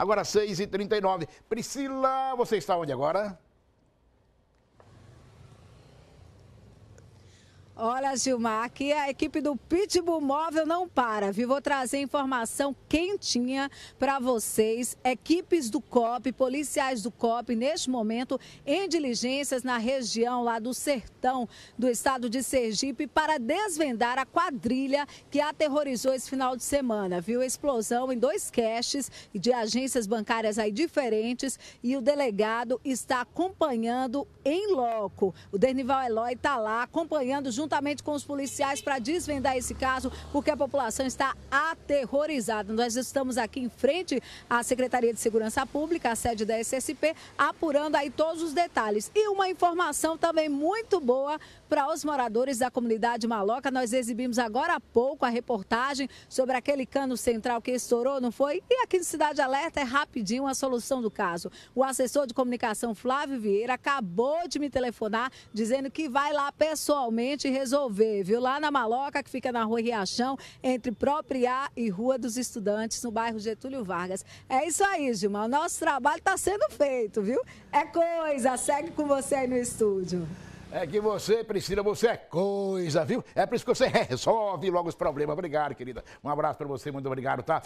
Agora 6h39. Priscila, você está onde agora? Olha, Gilmar, aqui a equipe do Pitbull Móvel não para, viu? Vou trazer informação quentinha para vocês. Equipes do COP, policiais do COP, neste momento, em diligências na região lá do sertão do estado de Sergipe para desvendar a quadrilha que aterrorizou esse final de semana, viu? Explosão em dois caches de agências bancárias aí diferentes e o delegado está acompanhando em loco. O Denival Eloy está lá acompanhando junto juntamente com os policiais para desvendar esse caso, porque a população está aterrorizada. Nós estamos aqui em frente à Secretaria de Segurança Pública, a sede da SSP, apurando aí todos os detalhes. E uma informação também muito boa para os moradores da comunidade Maloca. Nós exibimos agora há pouco a reportagem sobre aquele cano central que estourou, não foi? E aqui em Cidade Alerta é rapidinho a solução do caso. O assessor de comunicação Flávio Vieira acabou de me telefonar dizendo que vai lá pessoalmente resolver, viu? Lá na Maloca, que fica na rua Riachão, entre Propriá e Rua dos Estudantes, no bairro Getúlio Vargas. É isso aí, Gilmar. O nosso trabalho está sendo feito, viu? É coisa. Segue com você aí no estúdio. É que você, Priscila, você é coisa, viu? É por isso que você resolve logo os problemas. Obrigado, querida. Um abraço para você, muito obrigado, tá?